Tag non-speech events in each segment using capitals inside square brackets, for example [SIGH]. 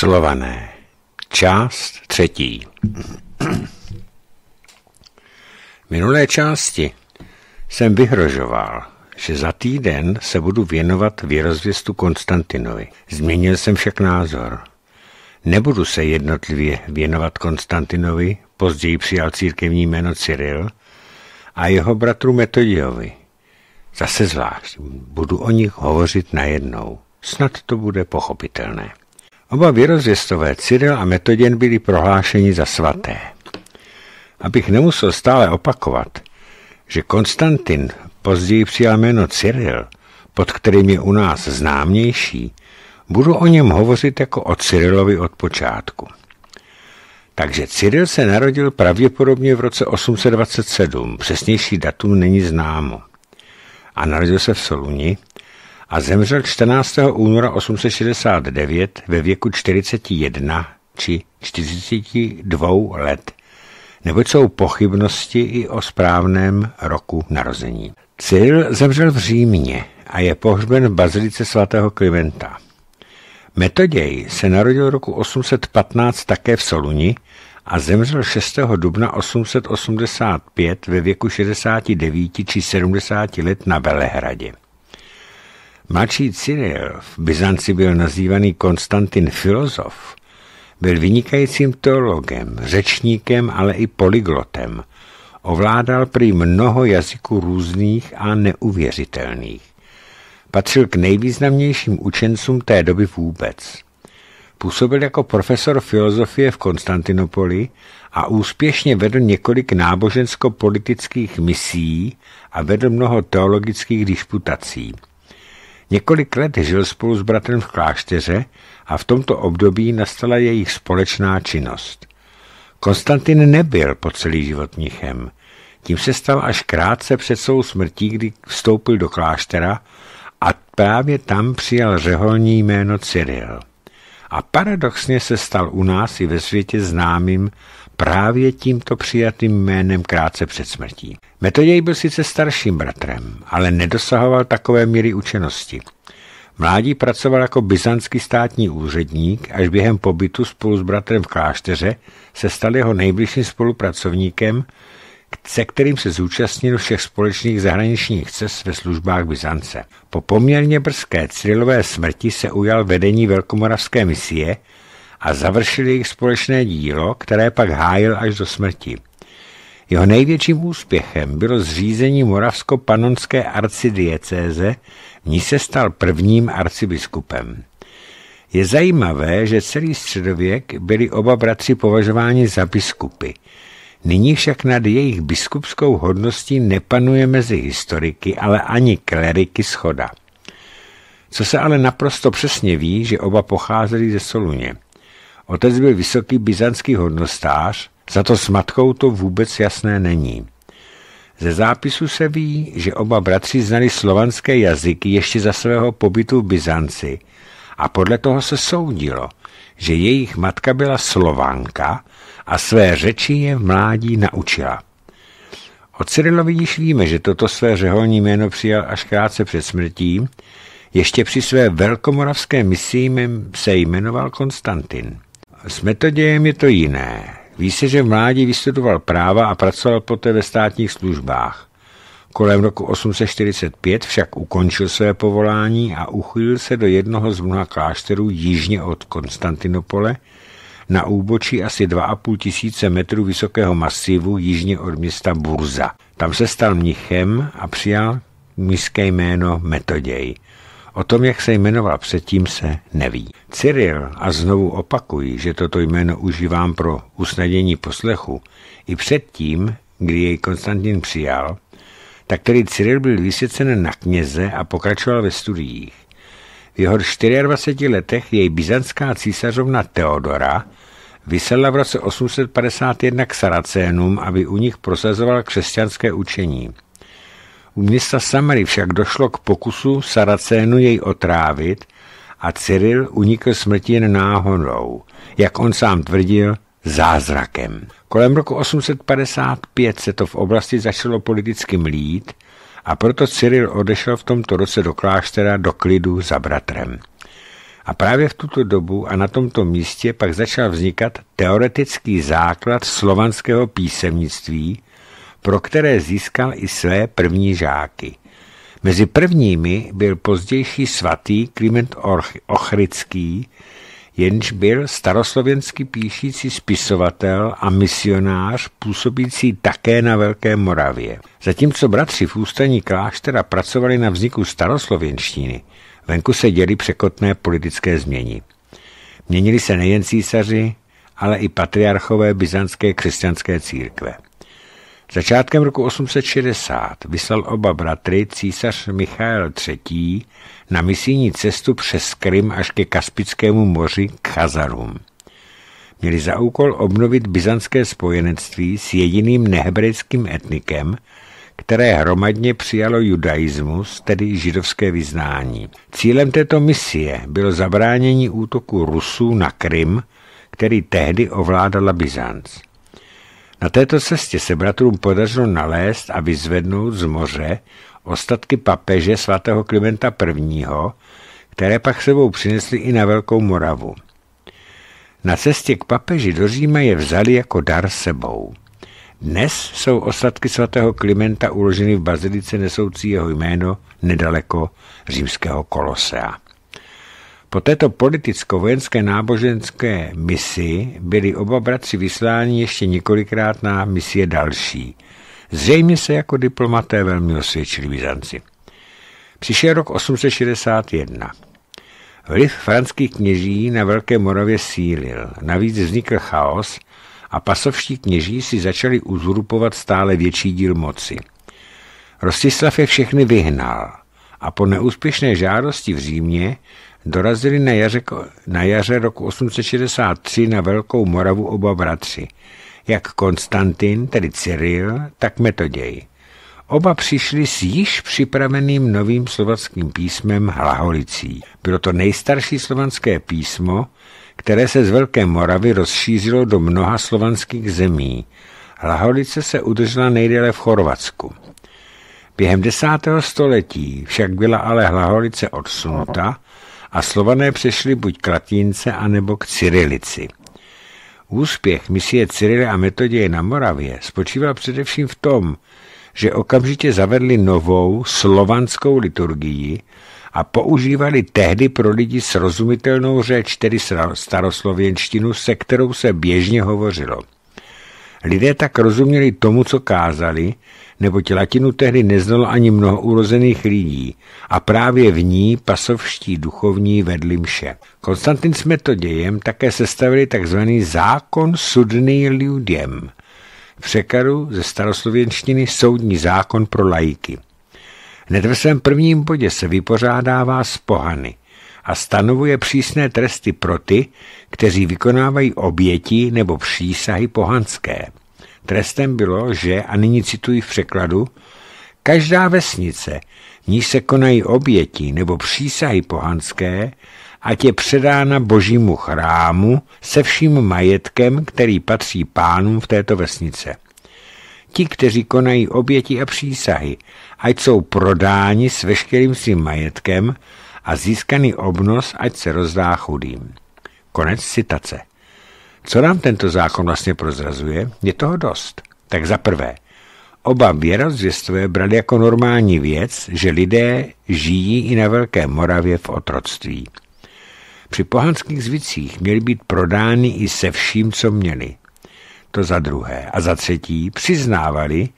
Slované. Část třetí. Minulé části jsem vyhrožoval, že za týden se budu věnovat věrozvěstu Konstantinovi. Změnil jsem však názor. Nebudu se jednotlivě věnovat Konstantinovi, později přijal církevní jméno Cyril, a jeho bratru Metodiovi. Zase zvlášť, budu o nich hovořit najednou. Snad to bude pochopitelné. Oba vyrozvěstové Cyril a Metoděn byli prohlášeni za svaté. Abych nemusel stále opakovat, že Konstantin později přijal jméno Cyril, pod kterým je u nás známější, budu o něm hovořit jako o Cyrilovi od počátku. Takže Cyril se narodil pravděpodobně v roce 827, přesnější datum není známo. A narodil se v Soluni, a zemřel 14. února 869 ve věku 41 či 42 let, neboť jsou pochybnosti i o správném roku narození. Cyril zemřel v Římě a je pohřben v bazilice svatého Klimenta. Metoděj se narodil roku 815 také v Soluni a zemřel 6. dubna 885 ve věku 69 či 70 let na Velehradě. Mladší Cyril, v Byzanci byl nazývaný Konstantin Filozof, byl vynikajícím teologem, řečníkem, ale i polyglotem. Ovládal prý mnoho jazyků různých a neuvěřitelných. Patřil k nejvýznamnějším učencům té doby vůbec. Působil jako profesor filozofie v Konstantinopoli a úspěšně vedl několik nábožensko-politických misí a vedl mnoho teologických disputací. Několik let žil spolu s bratrem v klášteře a v tomto období nastala jejich společná činnost. Konstantin nebyl po celý život mnichem. Tím se stal až krátce před svou smrtí, kdy vstoupil do kláštera a právě tam přijal řeholní jméno Cyril. A paradoxně se stal u nás i ve světě známým právě tímto přijatým jménem krátce před smrtí. Metoděj byl sice starším bratrem, ale nedosahoval takové míry učenosti. Mládí pracoval jako byzantský státní úředník, až během pobytu spolu s bratrem v klášteře se stal jeho nejbližším spolupracovníkem, se kterým se zúčastnil všech společných zahraničních cest ve službách Byzance. Po poměrně brzké Cyrilové smrti se ujal vedení velkomoravské misie – a završil jejich společné dílo, které pak hájil až do smrti. Jeho největším úspěchem bylo zřízení moravsko-panonské arcidiecéze, v ní se stal prvním arcibiskupem. Je zajímavé, že celý středověk byli oba bratři považováni za biskupy. Nyní však nad jejich biskupskou hodností nepanuje mezi historiky, ale ani kleriky schoda. Co se ale naprosto přesně ví, že oba pocházeli ze Soluně – Otec byl vysoký byzantský hodnostář, za to s matkou to vůbec jasné není. Ze zápisu se ví, že oba bratři znali slovanské jazyky ještě za svého pobytu v Byzanci a podle toho se soudilo, že jejich matka byla slovánka a své řeči je v mládí naučila. O Cyrilovi již víme, že toto své řeholní jméno přijal až krátce před smrtí, ještě při své velkomoravské misi se jmenoval Konstantin. S metodějem je to jiné. Ví se, že v mládí vystudoval práva a pracoval poté ve státních službách. Kolem roku 845 však ukončil své povolání a uchylil se do jednoho z mnoha klášterů jižně od Konstantinopole na úbočí asi 2,5 tisíce metrů vysokého masivu jižně od města Burza. Tam se stal mnichem a přijal městské jméno Metoděj. O tom, jak se jmenoval předtím, se neví. Cyril, a znovu opakuji, že toto jméno užívám pro usnadnění poslechu, i předtím, kdy jej Konstantin přijal, tak tedy Cyril byl vysvěcen na kněze a pokračoval ve studiích. V jeho 24 letech jej byzantská císařovna Teodora vysedla v roce 851 k Saracénům, aby u nich prosazoval křesťanské učení. U města Samary však došlo k pokusu Saracénu jej otrávit a Cyril unikl smrti jen náhodou, jak on sám tvrdil, zázrakem. Kolem roku 855 se to v oblasti začalo politicky mlít a proto Cyril odešel v tomto roce do kláštera do klidu za bratrem. A právě v tuto dobu a na tomto místě pak začal vznikat teoretický základ slovanského písemnictví, pro které získal i své první žáky. Mezi prvními byl pozdější svatý Kliment Ochrický, jenž byl staroslovenský píšící spisovatel a misionář působící také na Velké Moravě. Zatímco bratři v ústraní kláštera pracovali na vzniku staroslovenštiny, venku se děli překotné politické změny. Měnili se nejen císaři, ale i patriarchové byzantské křesťanské církve. Začátkem roku 860 vyslal oba bratry císař Michal III. na misijní cestu přes Krym až ke Kaspickému moři k Chazarům. Měli za úkol obnovit byzantské spojenectví s jediným nehebrejským etnikem, které hromadně přijalo judaismus, tedy židovské vyznání. Cílem této misie bylo zabránění útoku Rusů na Krym, který tehdy ovládala Byzanc. Na této cestě se bratrům podařilo nalézt a vyzvednout z moře ostatky papeže svatého Klimenta I., které pak sebou přinesli i na Velkou Moravu. Na cestě k papeži do Říma je vzali jako dar sebou. Dnes jsou ostatky svatého Klimenta uloženy v bazilice nesoucí jeho jméno nedaleko římského kolosea. Po této politicko-vojenské náboženské misi byli oba bratři vysláni ještě několikrát na misie další. Zřejmě se jako diplomaté velmi osvědčili Byzanci. Přišel rok 861. Vliv franských kněží na Velké Moravě sílil, navíc vznikl chaos a pasovští kněží si začali uzurpovat stále větší díl moci. Rostislav je všechny vyhnal a po neúspěšné žádosti v Římě dorazili na jaře, na jaře roku 863 na Velkou Moravu oba bratři, jak Konstantin, tedy Cyril, tak Metoděj. Oba přišli s již připraveným novým slovanským písmem Hlaholicí. Bylo to nejstarší slovanské písmo, které se z Velké Moravy rozšířilo do mnoha slovanských zemí. Hlaholice se udržela nejdéle v Chorvatsku. Během desátého století však byla ale Hlaholice odsunuta a slované přešli buď k latince, anebo k cyrilici. Úspěch misie Cyrily a Metoděje na Moravě spočíval především v tom, že okamžitě zavedli novou slovanskou liturgii a používali tehdy pro lidi srozumitelnou řeč, tedy staroslověnštinu, se kterou se běžně hovořilo. Lidé tak rozuměli tomu, co kázali, neboť latinu tehdy neznalo ani mnoho urozených lidí a právě v ní pasovští duchovní vedli mše. Konstantin s metodějem také sestavili tzv. zákon sudný lidem, překaru ze staroslověnštiny soudní zákon pro lajky. Hned ve svém prvním bodě se vypořádává s pohany a stanovuje přísné tresty pro ty, kteří vykonávají oběti nebo přísahy pohanské. Trestem bylo, že, a nyní cituji v překladu, každá vesnice, v níž se konají oběti nebo přísahy pohanské, ať je předána božímu chrámu se vším majetkem, který patří pánům v této vesnice. Ti, kteří konají oběti a přísahy, ať jsou prodáni s veškerým svým majetkem, a získaný obnos ať se rozdá chudým. Konec citace. Co nám tento zákon vlastně prozrazuje? Je toho dost. Tak za prvé, oba věrozvěstové brali jako normální věc, že lidé žijí i na Velké Moravě v otroctví. Při pohanských zvicích měli být prodány i se vším, co měli. To za druhé. A za třetí přiznávali,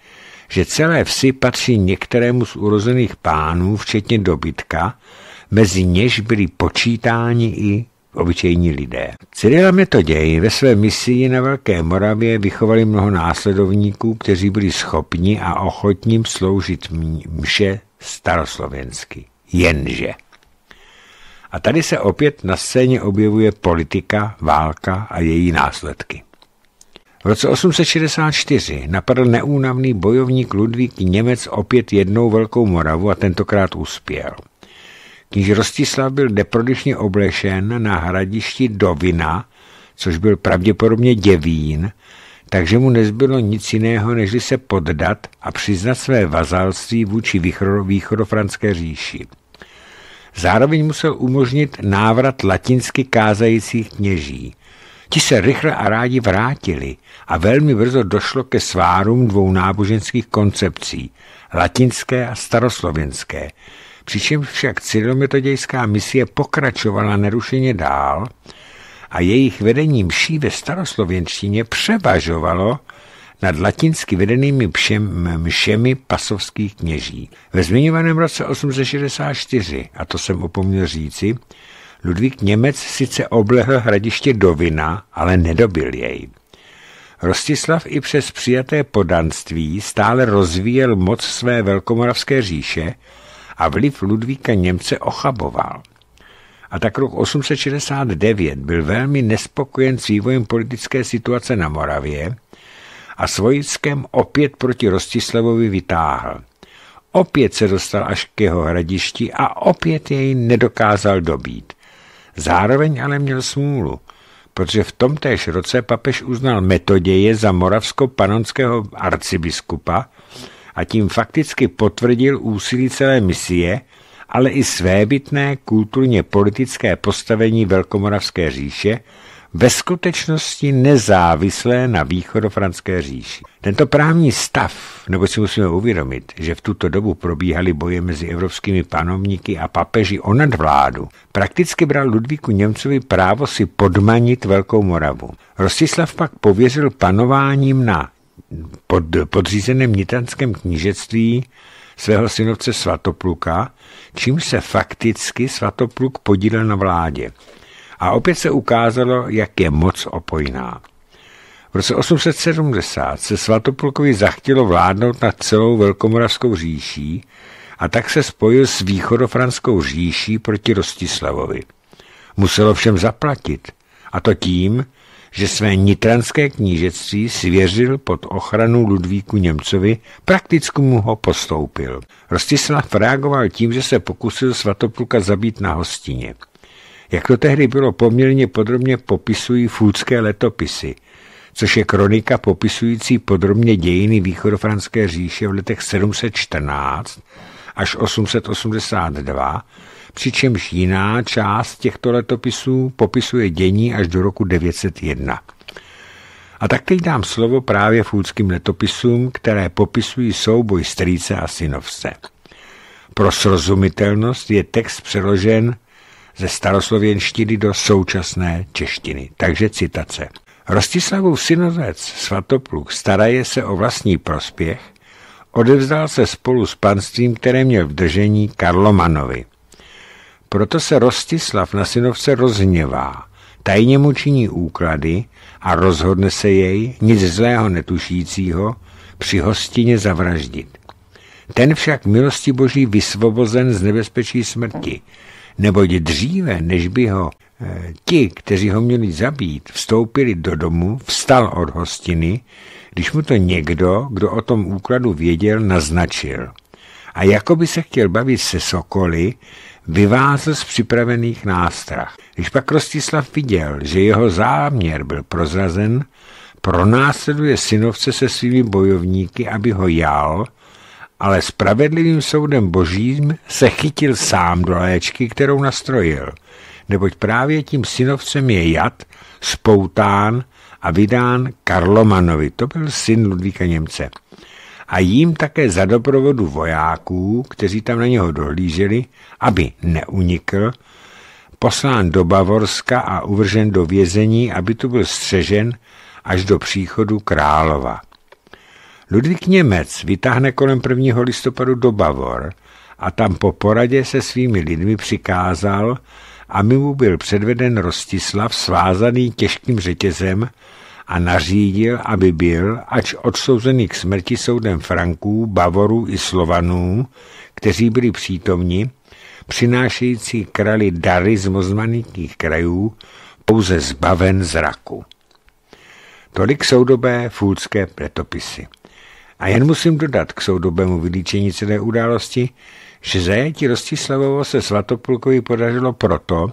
že celé vsi patří některému z urozených pánů, včetně dobytka, mezi něž byli počítáni i obyčejní lidé. Cyrila Metoděj ve své misii na Velké Moravě vychovali mnoho následovníků, kteří byli schopni a ochotní sloužit mše staroslovensky. Jenže. A tady se opět na scéně objevuje politika, válka a její následky. V roce 864 napadl neúnavný bojovník Ludvík Němec opět jednou Velkou Moravu a tentokrát uspěl. Kníž Rostislav byl neprodyšně oblešen na hradišti Dovina, což byl pravděpodobně Děvín, takže mu nezbylo nic jiného, než se poddat a přiznat své vazalství vůči východofranské říši. Zároveň musel umožnit návrat latinsky kázajících kněží. Ti se rychle a rádi vrátili a velmi brzo došlo ke svárům dvou náboženských koncepcí, latinské a staroslovenské, přičemž však cyrilometodějská misie pokračovala nerušeně dál a jejich vedením mší ve staroslověnštině převažovalo nad latinsky vedenými pšem, mšemi pasovských kněží. Ve zmiňovaném roce 864, a to jsem opomněl říci, Ludvík Němec sice oblehl hradiště Dovina, ale nedobil jej. Rostislav i přes přijaté podanství stále rozvíjel moc své velkomoravské říše a vliv Ludvíka Němce ochaboval. A tak rok 869 byl velmi nespokojen s vývojem politické situace na Moravě a s opět proti Rostislavovi vytáhl. Opět se dostal až k jeho hradišti a opět jej nedokázal dobít. Zároveň ale měl smůlu, protože v tomtéž roce papež uznal Metoděje za moravsko-panonského arcibiskupa a tím fakticky potvrdil úsilí celé misie, ale i svébytné kulturně politické postavení Velkomoravské říše, ve skutečnosti nezávislé na východofranské říši. Tento právní stav, nebo si musíme uvědomit, že v tuto dobu probíhaly boje mezi evropskými panovníky a papeži o nadvládu, prakticky bral Ludvíku Němcovi právo si podmanit Velkou Moravu. Rostislav pak pověřil panováním na pod podřízeném nitranském knížectví svého synovce Svatopluka, čím se fakticky Svatopluk podílel na vládě. A opět se ukázalo, jak je moc opojná. V roce 870 se Svatoplukovi zachtělo vládnout nad celou Velkomoravskou říší a tak se spojil s východofranskou říší proti Rostislavovi. Muselo všem zaplatit, a to tím, že své nitranské knížectví svěřil pod ochranu Ludvíku Němcovi, prakticky mu ho postoupil. Rostislav reagoval tím, že se pokusil svatopluka zabít na hostině. Jak to tehdy bylo poměrně podrobně popisují fůdské letopisy, což je kronika popisující podrobně dějiny východofranské říše v letech 714 až 882 přičemž jiná část těchto letopisů popisuje dění až do roku 901. A tak teď dám slovo právě fůdským letopisům, které popisují souboj strýce a synovce. Pro srozumitelnost je text přeložen ze staroslověnštiny do současné češtiny. Takže citace. Rostislavův synovec Svatopluk staraje se o vlastní prospěch, odevzdal se spolu s panstvím, které měl v držení Karlomanovi. Proto se Rostislav na synovce rozhněvá, tajně mu činí úklady a rozhodne se jej, nic zlého netušícího, při hostině zavraždit. Ten však milosti boží vysvobozen z nebezpečí smrti, neboť dříve, než by ho eh, ti, kteří ho měli zabít, vstoupili do domu, vstal od hostiny, když mu to někdo, kdo o tom úkladu věděl, naznačil – a jako by se chtěl bavit se sokoly, vyvázl z připravených nástrah. Když pak Rostislav viděl, že jeho záměr byl prozrazen, pronásleduje synovce se svými bojovníky, aby ho jal, ale spravedlivým soudem božím se chytil sám do léčky, kterou nastrojil, neboť právě tím synovcem je jad, spoután a vydán Karlomanovi. To byl syn Ludvíka Němce a jím také za doprovodu vojáků, kteří tam na něho dohlíželi, aby neunikl, poslán do Bavorska a uvržen do vězení, aby tu byl střežen až do příchodu králova. Ludvík Němec vytáhne kolem 1. listopadu do Bavor a tam po poradě se svými lidmi přikázal, aby mu byl předveden Rostislav svázaný těžkým řetězem a nařídil, aby byl, ač odsouzený k smrti soudem Franků, Bavorů i Slovanů, kteří byli přítomni, přinášející krali dary z mozmanitních krajů, pouze zbaven zraku. Tolik soudobé fůlské pletopisy. A jen musím dodat k soudobému vylíčení celé události, že zajetí Rostislavovo se Svatopulkovi podařilo proto,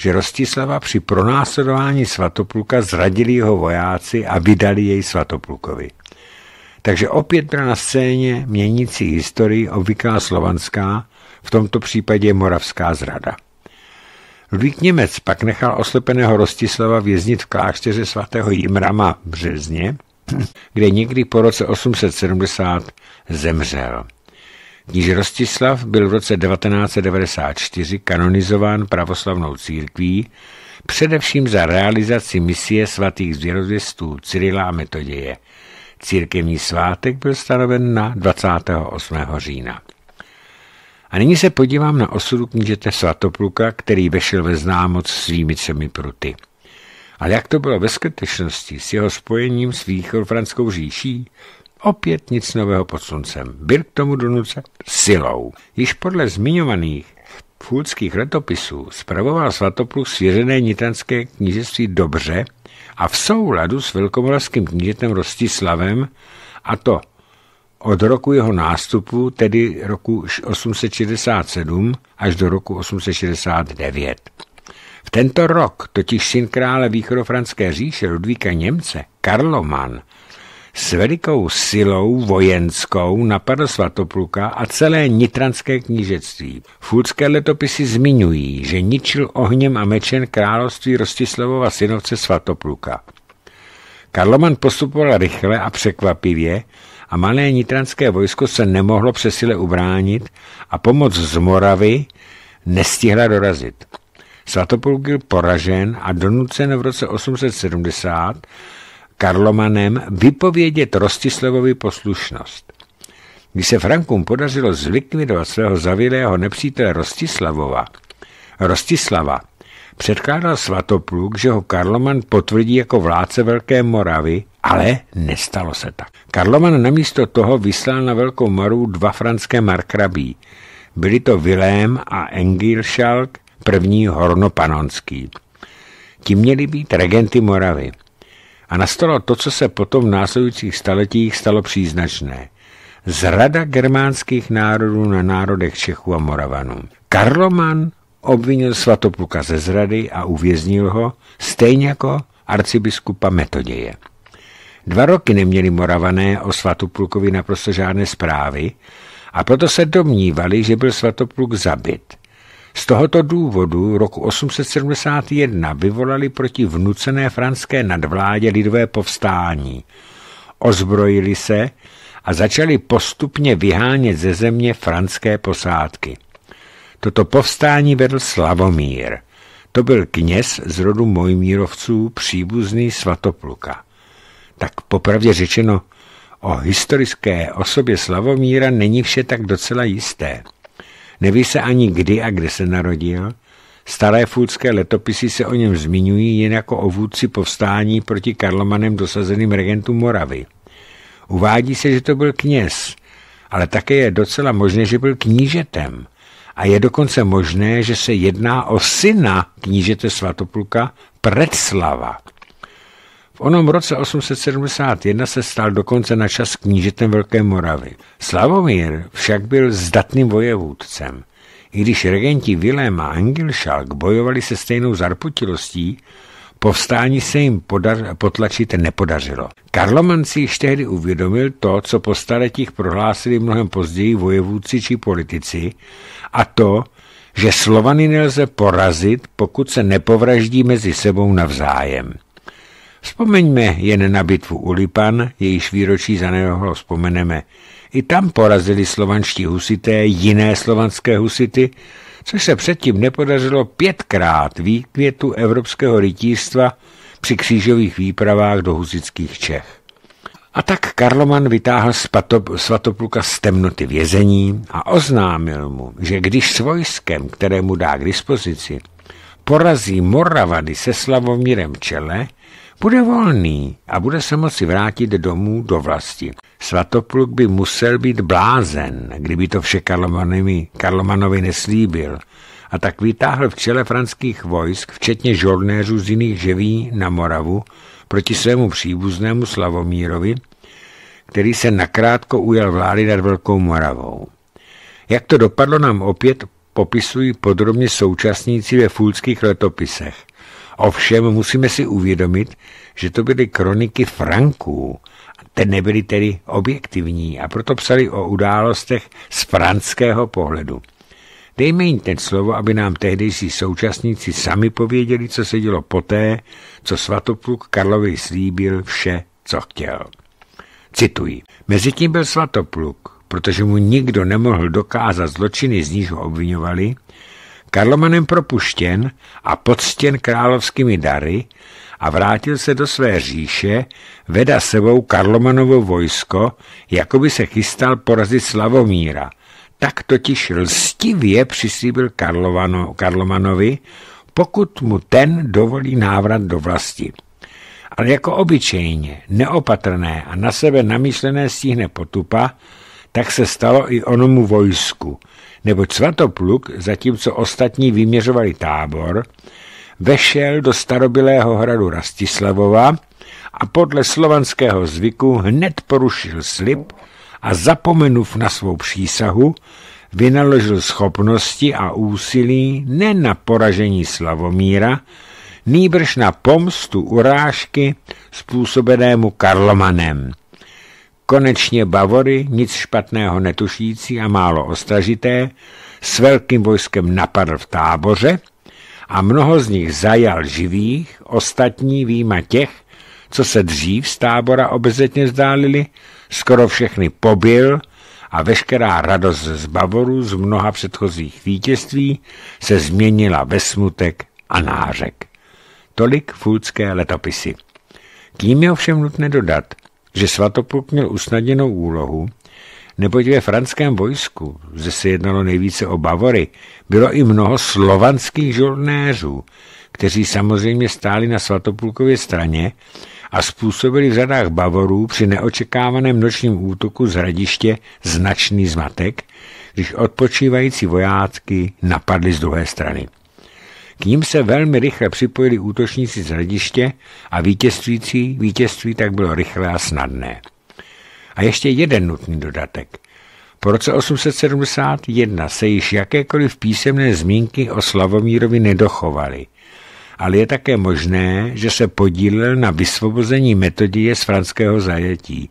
že Rostislava při pronásledování svatopluka zradili jeho vojáci a vydali jej svatoplukovi. Takže opět byla na scéně měnící historii obvyklá slovanská, v tomto případě moravská zrada. Ludvík Němec pak nechal oslepeného Rostislava věznit v klášteře svatého Jimrama v Březně, kde někdy po roce 870 zemřel. Kníž Rostislav byl v roce 1994 kanonizován pravoslavnou církví, především za realizaci misie svatých zvěrozvěstů Cyrila a Metoděje. Církevní svátek byl stanoven na 28. října. A nyní se podívám na osudu knížete Svatopluka, který vešel ve známoc svými třemi pruty. Ale jak to bylo ve skutečnosti s jeho spojením s franskou říší, Opět nic nového pod sluncem. Byl k tomu donucen silou. Již podle zmiňovaných fulckých letopisů spravoval Svatopluk svěřené nitranské knížectví dobře a v souladu s velkomoravským knížetem Rostislavem a to od roku jeho nástupu, tedy roku 867 až do roku 869. V tento rok totiž syn krále východofranské říše Ludvíka Němce, Karloman, s velikou silou vojenskou napadl Svatopluka a celé nitranské knížectví. Fulcké letopisy zmiňují, že ničil ohněm a mečem království Rostislavova synovce Svatopluka. Karloman postupoval rychle a překvapivě a malé nitranské vojsko se nemohlo přesile ubránit a pomoc z Moravy nestihla dorazit. Svatopluk byl poražen a donucen v roce 870 Karlomanem vypovědět Rostislavovi poslušnost. Když se Frankům podařilo zlikvidovat svého zavilého nepřítele Rostislavova, Rostislava předkládal svatopluk, že ho Karloman potvrdí jako vládce Velké Moravy, ale nestalo se tak. Karloman namísto toho vyslal na Velkou Moru dva franské markrabí. Byli to Vilém a Engilschalk, první hornopanonský. Ti měli být regenty Moravy a nastalo to, co se potom v následujících staletích stalo příznačné. Zrada germánských národů na národech Čechů a Moravanů. Karloman obvinil svatopluka ze zrady a uvěznil ho, stejně jako arcibiskupa Metoděje. Dva roky neměli Moravané o svatoplukovi naprosto žádné zprávy a proto se domnívali, že byl svatopluk zabit – z tohoto důvodu roku 871 vyvolali proti vnucené franské nadvládě lidové povstání. Ozbrojili se a začali postupně vyhánět ze země franské posádky. Toto povstání vedl Slavomír. To byl kněz z rodu Mojmírovců, příbuzný Svatopluka. Tak popravdě řečeno, o historické osobě Slavomíra není vše tak docela jisté. Neví se ani kdy a kde se narodil. Staré fůdské letopisy se o něm zmiňují jen jako o vůdci povstání proti Karlomanem dosazeným regentům Moravy. Uvádí se, že to byl kněz, ale také je docela možné, že byl knížetem. A je dokonce možné, že se jedná o syna knížete Svatopluka Predslava. V onom roce 871 se stal dokonce na čas knížetem Velké Moravy. Slavomír však byl zdatným vojevůdcem. I když regenti Vilém a Angelšalk bojovali se stejnou zarputilostí, povstání se jim potlačit nepodařilo. Karloman si již tehdy uvědomil to, co po staletích prohlásili mnohem později vojevůdci či politici, a to, že Slovany nelze porazit, pokud se nepovraždí mezi sebou navzájem. Vzpomeňme jen na bitvu u Lipan, jejíž výročí zanedlouho vzpomeneme. I tam porazili slovanští husité jiné slovanské husity, což se předtím nepodařilo pětkrát výkvětu evropského rytířstva při křížových výpravách do husických Čech. A tak Karloman vytáhl svatopluka z temnoty vězení a oznámil mu, že když s vojskem, které mu dá k dispozici, porazí Moravady se Slavomírem čele, bude volný a bude se moci vrátit domů do vlasti. Svatopluk by musel být blázen, kdyby to vše Karlomanovi, Karlomanovi neslíbil. A tak vytáhl v čele franských vojsk, včetně žornéřů z jiných živí na Moravu, proti svému příbuznému Slavomírovi, který se nakrátko ujel vlády nad Velkou Moravou. Jak to dopadlo, nám opět popisují podrobně současníci ve fulských letopisech. Ovšem musíme si uvědomit, že to byly kroniky Franků, te nebyly tedy objektivní a proto psali o událostech z franského pohledu. Dejme jim ten slovo, aby nám tehdejší současníci sami pověděli, co se dělo poté, co svatopluk Karlovi slíbil vše, co chtěl. Cituji. Mezitím byl svatopluk, protože mu nikdo nemohl dokázat zločiny, z níž ho obvinovali, Karlomanem propuštěn a poctěn královskými dary a vrátil se do své říše, veda sebou Karlomanovo vojsko, jako by se chystal porazit Slavomíra. Tak totiž lstivě přislíbil Karlovano, Karlomanovi, pokud mu ten dovolí návrat do vlasti. Ale jako obyčejně, neopatrné a na sebe namýšlené stíhne potupa, tak se stalo i onomu vojsku, neboť Svatopluk, zatímco ostatní vyměřovali tábor, vešel do starobylého hradu Rastislavova a podle slovanského zvyku hned porušil slib a zapomenuv na svou přísahu, vynaložil schopnosti a úsilí ne na poražení Slavomíra, nýbrž na pomstu urážky způsobenému Karlomanem. Konečně Bavory, nic špatného netušící a málo ostražité, s velkým vojskem napadl v táboře a mnoho z nich zajal živých, ostatní výjima těch, co se dřív z tábora obezetně zdálili, skoro všechny pobil a veškerá radost z Bavoru z mnoha předchozích vítězství se změnila ve smutek a nářek. Tolik fulcké letopisy. Tím je ovšem nutné dodat – že Svatopluk měl usnadněnou úlohu, neboť ve franském vojsku, zde se jednalo nejvíce o Bavory, bylo i mnoho slovanských žurnéřů, kteří samozřejmě stáli na Svatopulkově straně a způsobili v řadách Bavorů při neočekávaném nočním útoku z hradiště značný zmatek, když odpočívající vojácky napadli z druhé strany. K ním se velmi rychle připojili útočníci z hlediště a vítězstvící vítězství tak bylo rychlé a snadné. A ještě jeden nutný dodatek. Po roce 871 se již jakékoliv písemné zmínky o Slavomírovi nedochovaly, ale je také možné, že se podílel na vysvobození metodie z franského zajetí.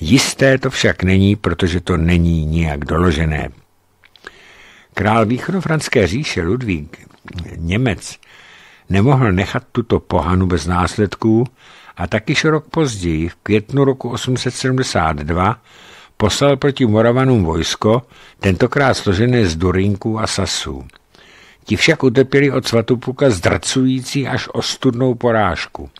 Jisté to však není, protože to není nijak doložené. Král východofranské říše Ludvík Němec nemohl nechat tuto pohanu bez následků a takyž rok později, v květnu roku 872, poslal proti Moravanům vojsko, tentokrát složené z Durinků a Sasů. Ti však utepili od Svatupuka zdracující až ostudnou porážku.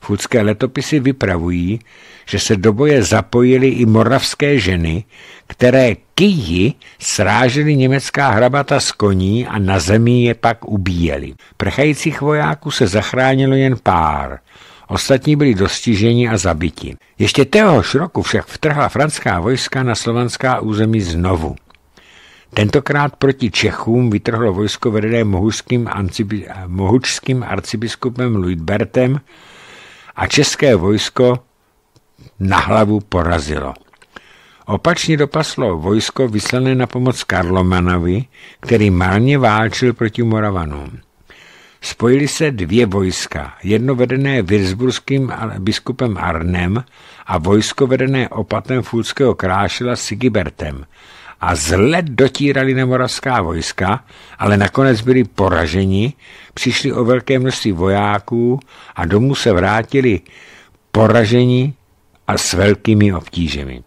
Fudské letopisy vypravují, že se do boje zapojili i moravské ženy, které kyji srážely německá hrabata z koní a na zemi je pak ubíjeli. Prchajících vojáků se zachránilo jen pár. Ostatní byli dostiženi a zabiti. Ještě téhož roku však vtrhla franská vojska na slovanská území znovu. Tentokrát proti Čechům vytrhlo vojsko vedené mohučským, ancibi, mohučským arcibiskupem Luitbertem a české vojsko na hlavu porazilo. Opačně dopaslo vojsko vyslané na pomoc Karlomanovi, který marně válčil proti Moravanům. Spojili se dvě vojska, jedno vedené Wirzburským biskupem Arnem a vojsko vedené opatem Fulského krášela Sigibertem a zle dotírali nemoravská vojska, ale nakonec byli poraženi, přišli o velké množství vojáků a domů se vrátili poraženi a s velkými obtížemi.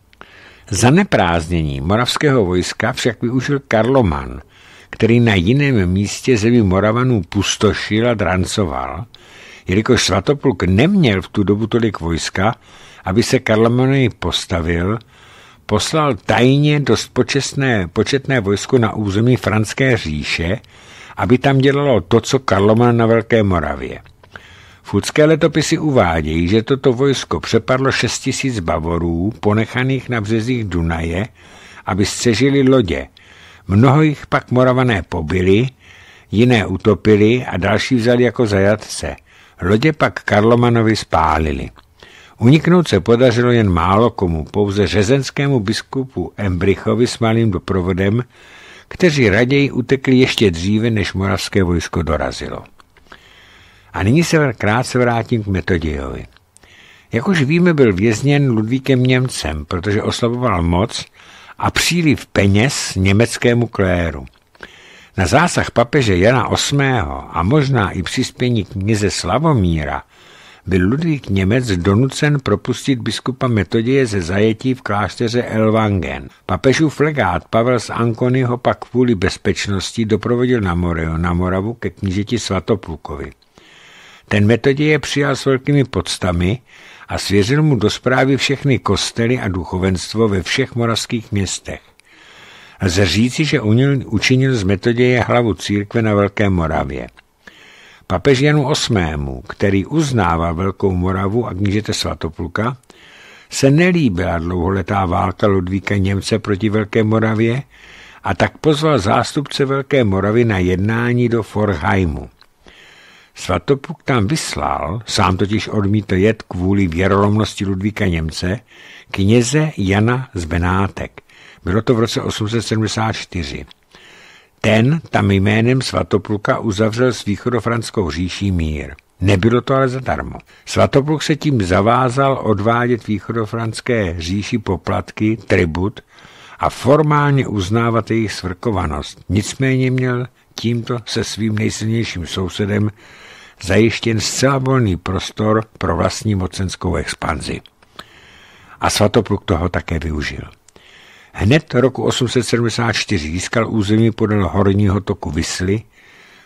Zaneprázdnění moravského vojska však využil Karloman, který na jiném místě zemi Moravanů pustošil a drancoval, jelikož Svatopluk neměl v tu dobu tolik vojska, aby se Karlomanovi postavil, poslal tajně dost početné, početné vojsko na území Franské říše, aby tam dělalo to, co Karloman na Velké Moravě – Fudské letopisy uvádějí, že toto vojsko přepadlo 6 tisíc Bavorů ponechaných na březích Dunaje, aby střežili lodě. Mnoho jich pak moravané pobili, jiné utopili a další vzali jako zajatce. Lodě pak Karlomanovi spálili. Uniknout se podařilo jen málo komu, pouze řezenskému biskupu Embrichovi s malým doprovodem, kteří raději utekli ještě dříve, než moravské vojsko dorazilo. A nyní se krátce vrátím k Metodějovi. Jak už víme, byl vězněn Ludvíkem Němcem, protože oslaboval moc a příliv peněz německému kléru. Na zásah papeže Jana VIII. a možná i přispění knize Slavomíra byl Ludvík Němec donucen propustit biskupa Metoděje ze zajetí v klášteře Elvangen. Papežův legát Pavel z Ankony ho pak kvůli bezpečnosti doprovodil na, Moreo, na Moravu ke knížeti Svatoplukovi. Ten metodě přijal s velkými podstami a svěřil mu do zprávy všechny kostely a duchovenstvo ve všech moravských městech. Lze říci, že učinil z metoděje hlavu církve na Velké Moravě. Papež Janu VIII., který uznává Velkou Moravu a knížete Svatopluka, se nelíbila dlouholetá válka Ludvíka Němce proti Velké Moravě a tak pozval zástupce Velké Moravy na jednání do Forheimu. Svatopluk tam vyslal, sám totiž odmítl jet kvůli věrolomnosti Ludvíka Němce, kněze Jana z Benátek. Bylo to v roce 874. Ten tam jménem Svatopluka uzavřel s východofranskou říší mír. Nebylo to ale zadarmo. Svatopluk se tím zavázal odvádět východofranské říši poplatky, tribut a formálně uznávat jejich svrkovanost. Nicméně měl tímto se svým nejsilnějším sousedem zajištěn zcela volný prostor pro vlastní mocenskou expanzi. A svatopluk toho také využil. Hned roku 874 získal území podél horního toku Vysly,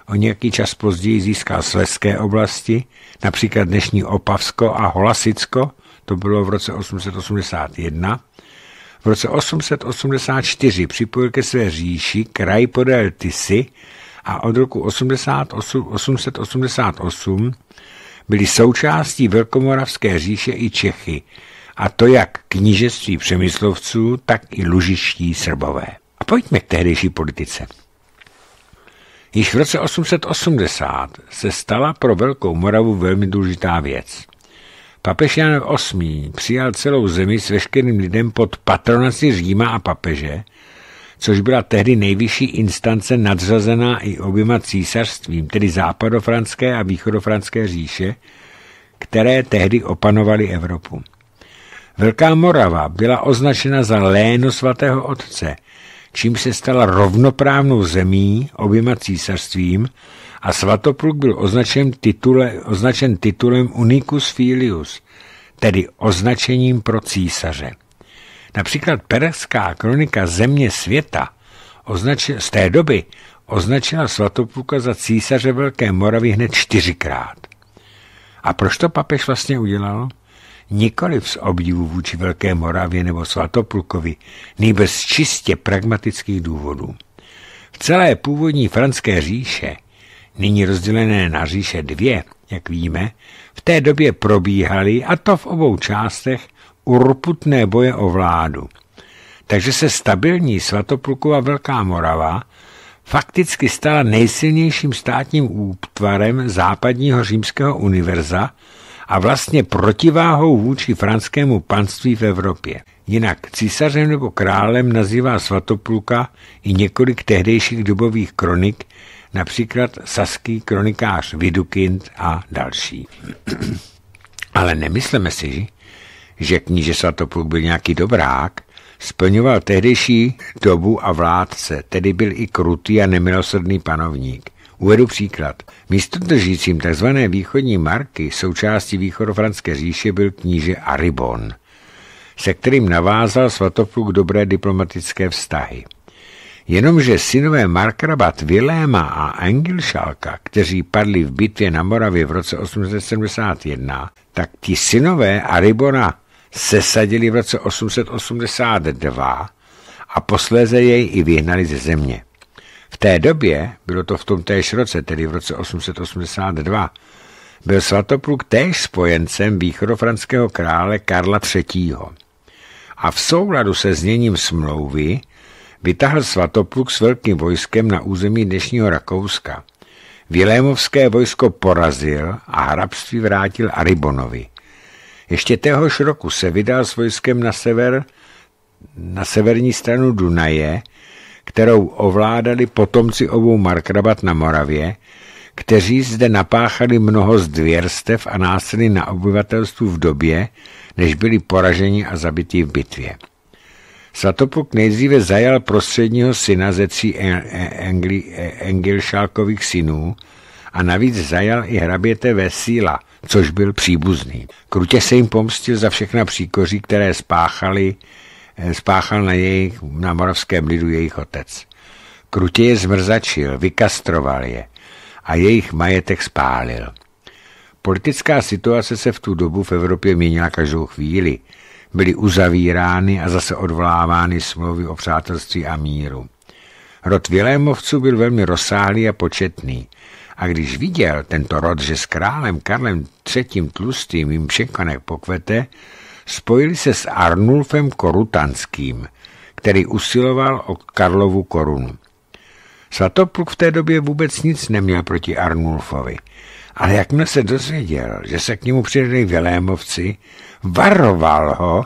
o nějaký čas později získal Sleské oblasti, například dnešní Opavsko a Holasicko, to bylo v roce 881. V roce 884 připojil ke své říši kraj podél Tysy, a od roku 888 byly součástí Velkomoravské říše i Čechy, a to jak knížectví přemyslovců, tak i lužiští srbové. A pojďme k tehdejší politice. Již v roce 880 se stala pro Velkou Moravu velmi důležitá věc. Papež Jan VIII. přijal celou zemi s veškerým lidem pod patronací Říma a papeže – což byla tehdy nejvyšší instance nadřazená i oběma císařstvím, tedy západofranské a východofranské říše, které tehdy opanovaly Evropu. Velká Morava byla označena za léno svatého otce, čím se stala rovnoprávnou zemí oběma císařstvím a svatopluk byl označen, titule, označen titulem Unicus Filius, tedy označením pro císaře. Například Pereská kronika Země světa označil, z té doby označila Svatopluka za císaře Velké Moravy hned čtyřikrát. A proč to papež vlastně udělal? Nikoliv z obdivu vůči Velké Moravě nebo Svatoplukovi, nejbrž z čistě pragmatických důvodů. V celé původní franské říše, nyní rozdělené na říše dvě, jak víme, v té době probíhaly, a to v obou částech, urputné boje o vládu. Takže se stabilní Svatopluková Velká Morava fakticky stala nejsilnějším státním útvarem západního římského univerza a vlastně protiváhou vůči franskému panství v Evropě. Jinak císařem nebo králem nazývá Svatopluka i několik tehdejších dobových kronik, například saský kronikář Vidukind a další. [CLEARS THROAT] Ale nemysleme si, že kníže Svatopluk byl nějaký dobrák, splňoval tehdejší dobu a vládce, tedy byl i krutý a nemilosrdný panovník. Uvedu příklad. Místo držícím tzv. východní marky součástí východofranské říše byl kníže Aribon, se kterým navázal Svatopluk dobré diplomatické vztahy. Jenomže synové Markrabat Viléma a Engelšálka, kteří padli v bitvě na Moravě v roce 871, tak ti synové Aribona sesadili v roce 882 a posléze jej i vyhnali ze země. V té době, bylo to v tom též roce, tedy v roce 882, byl Svatopluk též spojencem východofranského krále Karla III. A v souladu se zněním smlouvy vytahl Svatopluk s velkým vojskem na území dnešního Rakouska. Vilémovské vojsko porazil a hrabství vrátil Aribonovi. Ještě téhož roku se vydal s vojskem na sever, na severní stranu Dunaje, kterou ovládali potomci obou markrabat na Moravě, kteří zde napáchali mnoho zdvěrstev a násilí na obyvatelstvu v době, než byli poraženi a zabiti v bitvě. Svatopuk nejdříve zajal prostředního syna ze tří e-, e-, e-, Engilšálkových synů a navíc zajal i hraběte Vesíla – což byl příbuzný. Krutě se jim pomstil za všechna příkoří, které spáchali, eh, spáchal na, jejich, na moravském lidu jejich otec. Krutě je zmrzačil, vykastroval je a jejich majetek spálil. Politická situace se v tu dobu v Evropě měnila každou chvíli. Byly uzavírány a zase odvolávány smlouvy o přátelství a míru. Rod Vilémovců byl velmi rozsáhlý a početný. A když viděl tento rod, že s králem Karlem III. Tlustým jim překonek pokvete, spojili se s Arnulfem Korutanským, který usiloval o Karlovu korunu. Svatopluk v té době vůbec nic neměl proti Arnulfovi, ale jakmile se dozvěděl, že se k němu přidali Vilémovci, varoval ho,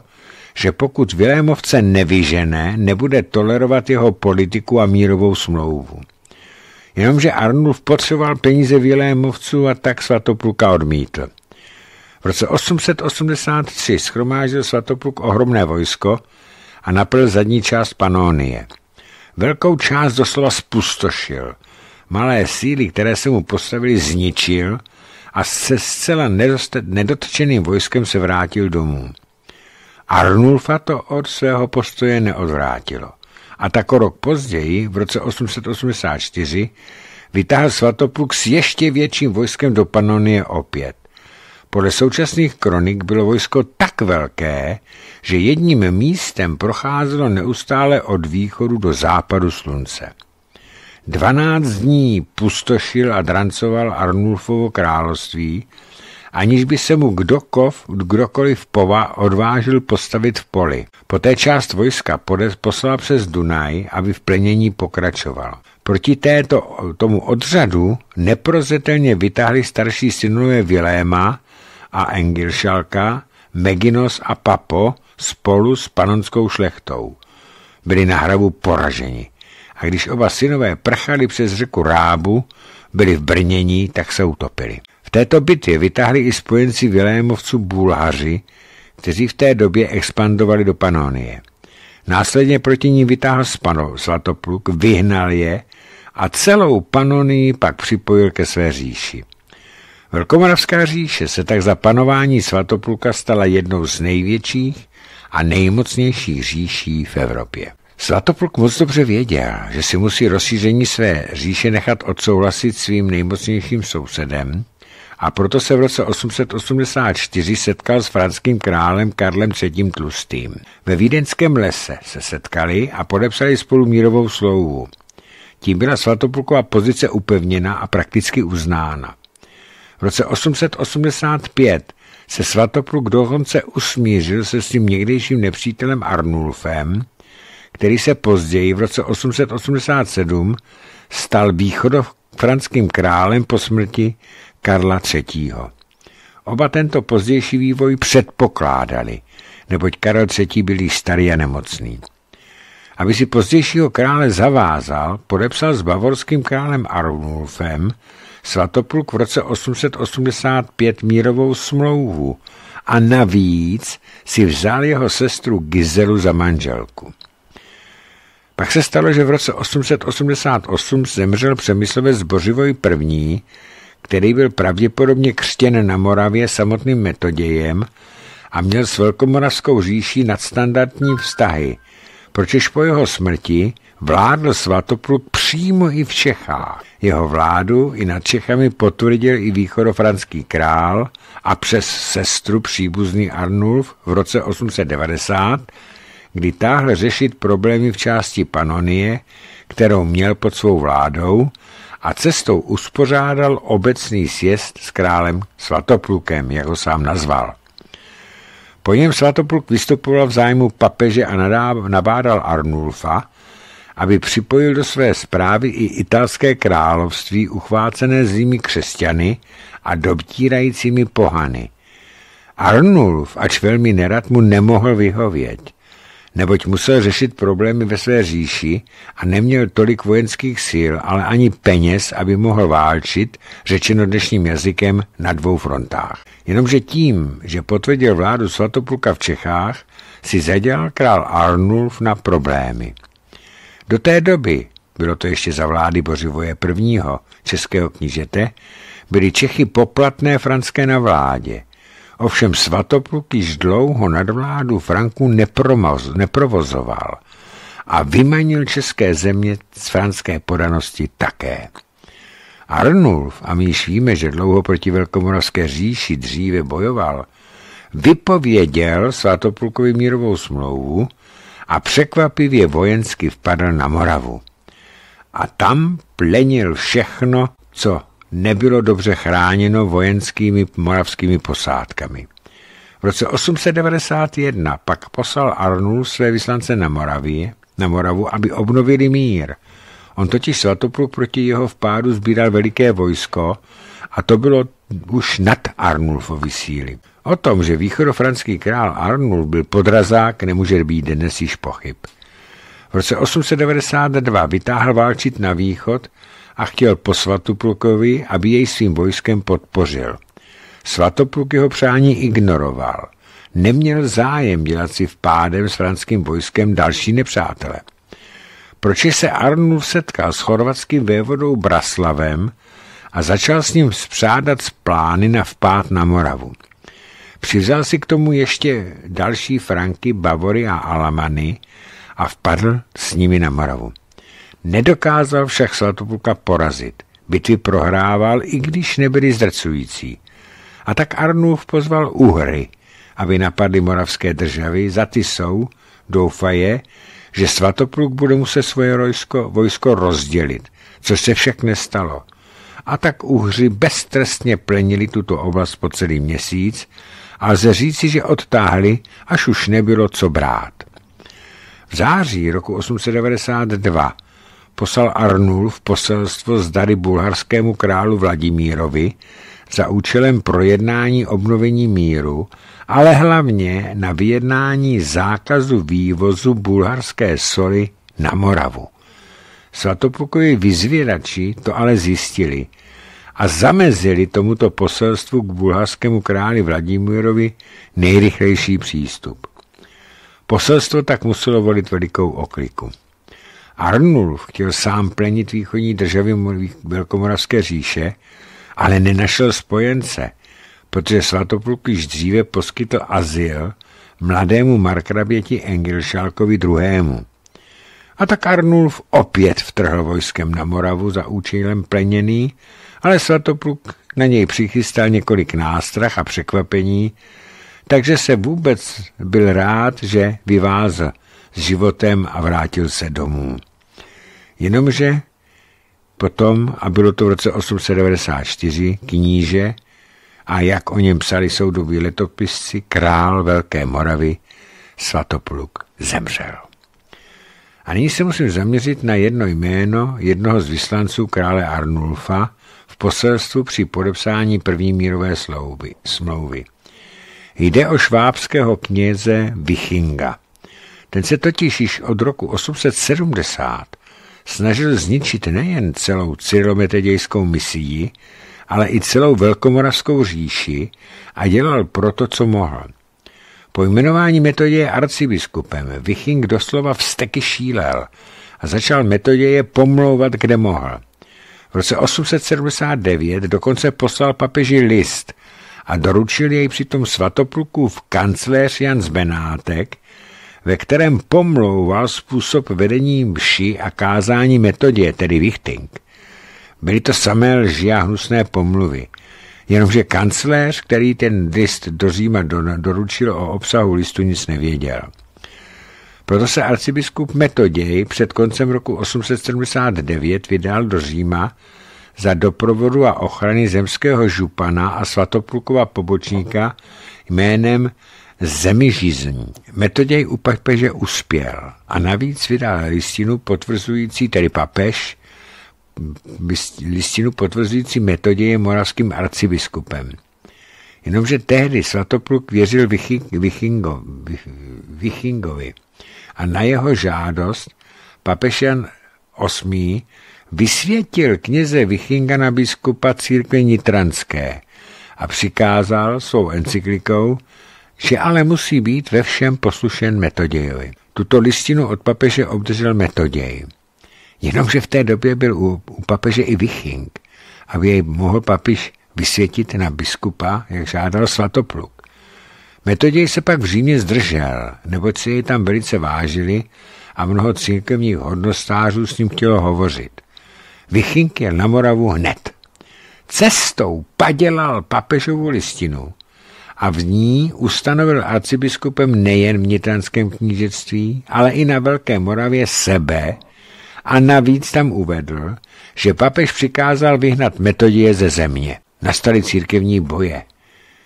že pokud Vilémovce nevyžené, nebude tolerovat jeho politiku a mírovou smlouvu. Jenomže Arnulf potřeboval peníze Vilémovců a tak Svatopluka odmítl. V roce 883 schromáždil Svatopluk ohromné vojsko a naplil zadní část Panónie. Velkou část doslova spustošil. Malé síly, které se mu postavili, zničil a se zcela nedotčeným vojskem se vrátil domů. Arnulfa to od svého postoje neodvrátilo a tak o rok později, v roce 884, vytáhl Svatopluk s ještě větším vojskem do Panonie opět. Podle současných kronik bylo vojsko tak velké, že jedním místem procházelo neustále od východu do západu slunce. Dvanáct dní pustošil a drancoval Arnulfovo království, aniž by se mu kdokov, kdokoliv pova odvážil postavit v poli. Poté část vojska poslal přes Dunaj, aby v plenění pokračoval. Proti této, tomu odřadu neprozetelně vytáhli starší synové Viléma a Engilšalka, Meginos a Papo spolu s panonskou šlechtou. Byli na hravu poraženi. A když oba synové prchali přes řeku Rábu, byli v brnění, tak se utopili této bitvě vytáhli i spojenci Vilémovců Bulhaři, kteří v té době expandovali do Panonie. Následně proti ní vytáhl Spano Slatopluk, vyhnal je a celou Panonii pak připojil ke své říši. Velkomoravská říše se tak za panování Svatopluka stala jednou z největších a nejmocnějších říší v Evropě. Svatopluk moc dobře věděl, že si musí rozšíření své říše nechat odsouhlasit svým nejmocnějším sousedem, a proto se v roce 884 setkal s franským králem Karlem III. Tlustým. Ve vídeňském lese se setkali a podepsali spolu mírovou slouvu. Tím byla Svatopluková pozice upevněna a prakticky uznána. V roce 885 se Svatopluk dokonce usmířil se svým někdejším nepřítelem Arnulfem, který se později v roce 887 stal franským králem po smrti Karla III. Oba tento pozdější vývoj předpokládali, neboť Karel III. byl starý a nemocný. Aby si pozdějšího krále zavázal, podepsal s bavorským králem Arnulfem Svatopluk v roce 885 mírovou smlouvu a navíc si vzal jeho sestru Gizelu za manželku. Pak se stalo, že v roce 888 zemřel Přemyslovec Bořivoj I., který byl pravděpodobně křtěn na Moravě samotným metodějem a měl s velkomoravskou říší nadstandardní vztahy, protože po jeho smrti vládl Svatopluk přímo i v Čechách. Jeho vládu i nad Čechami potvrdil i východofranský král a přes sestru příbuzný Arnulf v roce 890, kdy táhl řešit problémy v části Panonie, kterou měl pod svou vládou a cestou uspořádal obecný sjezd s králem Svatoplukem, jak ho sám nazval. Po něm Svatopluk vystupoval v zájmu papeže a nabádal Arnulfa, aby připojil do své zprávy i italské království uchvácené zimy křesťany a dobtírajícími pohany. Arnulf, ač velmi nerad, mu nemohl vyhovět – neboť musel řešit problémy ve své říši a neměl tolik vojenských sil, ale ani peněz, aby mohl válčit, řečeno dnešním jazykem, na dvou frontách. Jenomže tím, že potvrdil vládu Svatopulka v Čechách, si zadělal král Arnulf na problémy. Do té doby, bylo to ještě za vlády Bořivoje I. českého knížete, byly Čechy poplatné franské na vládě – Ovšem Svatopluk již dlouho nadvládu Franků nepromoz, neprovozoval a vymanil české země z franské podanosti také. Arnulf, a my již víme, že dlouho proti Velkomoravské říši dříve bojoval, vypověděl Svatoplukovi mírovou smlouvu a překvapivě vojensky vpadl na Moravu. A tam plenil všechno, co nebylo dobře chráněno vojenskými moravskými posádkami. V roce 891 pak poslal Arnul své vyslance na, Moravě, na Moravu, aby obnovili mír. On totiž Svatopluk proti jeho vpádu sbíral veliké vojsko a to bylo už nad Arnulfovi síly. O tom, že východofranský král Arnulf byl podrazák, nemůže být dnes již pochyb. V roce 892 vytáhl válčit na východ a chtěl po Svatoplukovi, aby jej svým vojskem podpořil. Svatopluk jeho přání ignoroval. Neměl zájem dělat si v pádem s franským vojskem další nepřátele. Proč se Arnulf setkal s chorvatským vévodou Braslavem a začal s ním zpřádat z plány na vpád na Moravu. Přizal si k tomu ještě další Franky, Bavory a Alamany a vpadl s nimi na Moravu. Nedokázal však Svatopluka porazit. Bitvy prohrával, i když nebyly zdrcující. A tak Arnulf pozval Uhry, aby napadli moravské državy, za ty jsou, doufaje, že Svatopluk bude muset svoje vojsko, vojsko rozdělit, což se však nestalo. A tak Uhři beztrestně plenili tuto oblast po celý měsíc a lze říci, že odtáhli, až už nebylo co brát. V září roku 892 poslal Arnulf poselstvo z dary bulharskému králu Vladimírovi za účelem projednání obnovení míru, ale hlavně na vyjednání zákazu vývozu bulharské soli na Moravu. Svatopokoji vyzvědači to ale zjistili a zamezili tomuto poselstvu k bulharskému králi Vladimírovi nejrychlejší přístup. Poselstvo tak muselo volit velikou okliku. Arnulf chtěl sám plenit východní državy Velkomoravské říše, ale nenašel spojence, protože Svatopluk již dříve poskytl azyl mladému markraběti Engelšálkovi II. A tak Arnulf opět vtrhl vojskem na Moravu za účelem pleněný, ale Svatopluk na něj přichystal několik nástrah a překvapení, takže se vůbec byl rád, že vyvázl s životem a vrátil se domů. Jenomže potom, a bylo to v roce 894, kníže, a jak o něm psali soudoví letopisci, král Velké Moravy Svatopluk zemřel. A nyní se musím zaměřit na jedno jméno jednoho z vyslanců krále Arnulfa v poselstvu při podepsání první mírové slouby, smlouvy. Jde o švábského kněze Vichinga. Ten se totiž již od roku 870 snažil zničit nejen celou cyrilometedějskou misií, ale i celou Velkomoravskou říši a dělal proto, co mohl. Po jmenování Metoděje arcibiskupem Viching doslova vsteky šílel a začal Metoděje pomlouvat, kde mohl. V roce 879 dokonce poslal papeži list a doručil jej přitom svatopluku v kancléř Jan Zbenátek, Benátek, ve kterém pomlouval způsob vedení mši a kázání metodě, tedy Wichting. Byly to samé lži a hnusné pomluvy. Jenomže kancléř, který ten list do Říma doručil o obsahu listu, nic nevěděl. Proto se arcibiskup Metoděj před koncem roku 879 vydal do Říma za doprovodu a ochrany zemského župana a svatoplukova pobočníka jménem zemižízní. Metoděj u papeže uspěl a navíc vydal listinu potvrzující, tedy papež, listinu potvrzující metoděje moravským arcibiskupem. Jenomže tehdy Svatopluk věřil Vichingo, Vichingovi a na jeho žádost papež Jan VIII vysvětil kněze Vichinga na biskupa církve Nitranské a přikázal svou encyklikou že ale musí být ve všem poslušen Metodějovi. Tuto listinu od papeže obdržel Metoděj. Jenomže v té době byl u, u papeže i Viching, aby jej mohl papiš vysvětit na biskupa, jak žádal svatopluk. Metoděj se pak v Římě zdržel, neboť si jej tam velice vážili a mnoho církevních hodnostářů s ním chtělo hovořit. Vichink jel na Moravu hned. Cestou padělal papežovu listinu a v ní ustanovil arcibiskupem nejen v nitranském knížectví, ale i na Velké Moravě sebe a navíc tam uvedl, že papež přikázal vyhnat metodie ze země. Nastaly církevní boje.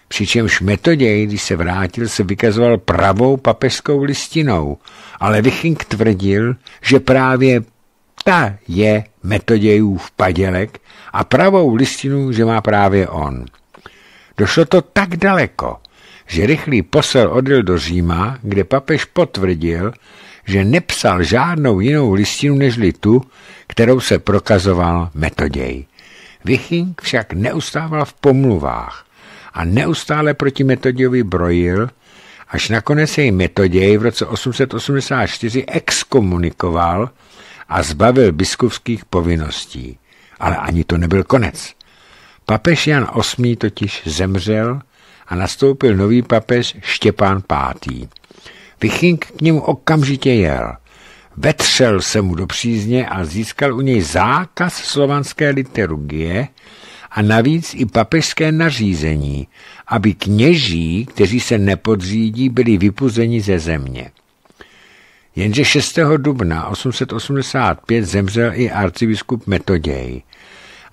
Přičemž metoděj, když se vrátil, se vykazoval pravou papežskou listinou, ale Vichink tvrdil, že právě ta je metodějův padělek a pravou listinu, že má právě on. Došlo to tak daleko, že rychlý posel odjel do Říma, kde papež potvrdil, že nepsal žádnou jinou listinu nežli tu, kterou se prokazoval metoděj. Vichink však neustával v pomluvách a neustále proti metodějovi brojil, až nakonec jej metoděj v roce 884 exkomunikoval a zbavil biskupských povinností. Ale ani to nebyl konec. Papež Jan VIII. totiž zemřel a nastoupil nový papež Štěpán V. Vichink k němu okamžitě jel. Vetřel se mu do přízně a získal u něj zákaz slovanské liturgie a navíc i papežské nařízení, aby kněží, kteří se nepodřídí, byli vypuzeni ze země. Jenže 6. dubna 885 zemřel i arcibiskup Metoděj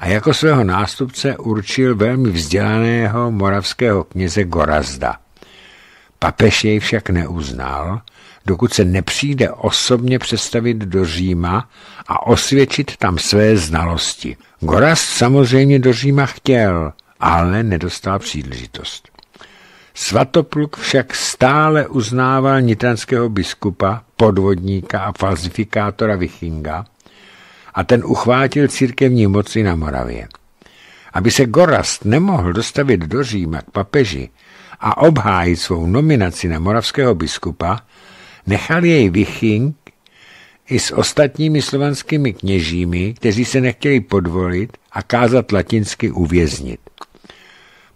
a jako svého nástupce určil velmi vzdělaného moravského kněze Gorazda. Papež jej však neuznal, dokud se nepřijde osobně představit do Říma a osvědčit tam své znalosti. Gorazd samozřejmě do Říma chtěl, ale nedostal příležitost. Svatopluk však stále uznával nitranského biskupa, podvodníka a falzifikátora Vichinga, a ten uchvátil církevní moci na Moravě. Aby se Gorast nemohl dostavit do Říma k papeži a obhájit svou nominaci na moravského biskupa, nechal jej Viching i s ostatními slovanskými kněžími, kteří se nechtěli podvolit a kázat latinsky uvěznit.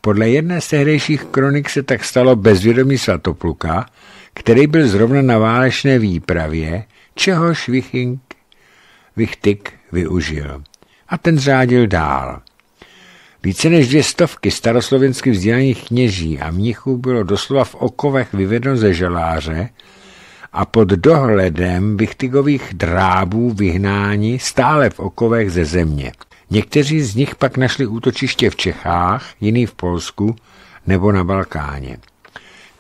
Podle jedné z tehdejších kronik se tak stalo bezvědomí svatopluka, který byl zrovna na válečné výpravě, čehož Viching Vychtyk využil. A ten řádil dál. Více než dvě stovky staroslovensky vzdělaných kněží a mnichů bylo doslova v okovech vyvedeno ze želáře a pod dohledem vychtygových drábů vyhnání stále v okovech ze země. Někteří z nich pak našli útočiště v Čechách, jiný v Polsku nebo na Balkáně.